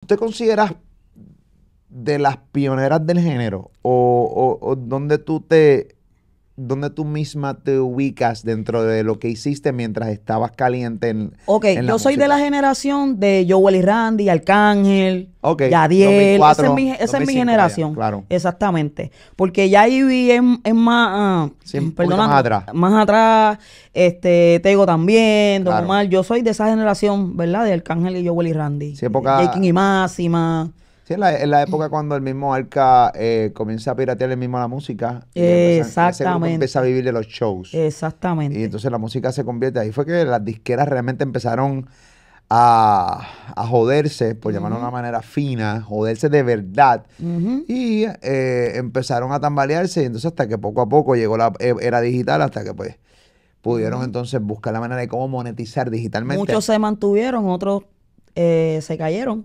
¿Tú te consideras de las pioneras del género? ¿O, dónde tú te dónde tú misma te ubicas dentro de lo que hiciste mientras estabas caliente en Ok, yo soy de la generación de Joel y Randy, Arcángel, Yadiel. esa es mi, generación. claro. Exactamente. Porque ya Ivy es, más... Ah, más atrás. Más atrás. Este, Tego también, Don Omar. Yo soy de esa generación, ¿verdad? De Arcángel y Joel y Randy. Sí, época... y Máxima en la, época eh. cuando el mismo Arca eh, comienza a piratear el mismo la música. Y eh, Exactamente. Empieza a vivir de los shows. Exactamente. Y entonces la música se convierte. Ahí fue que las disqueras realmente empezaron a, a, joderse, por llamarlo de una manera fina, joderse de verdad. Y empezaron a tambalearse. Y entonces hasta que poco a poco llegó la e, era digital, hasta que pues pudieron entonces buscar la manera de cómo monetizar digitalmente. Muchos se mantuvieron, otros se cayeron.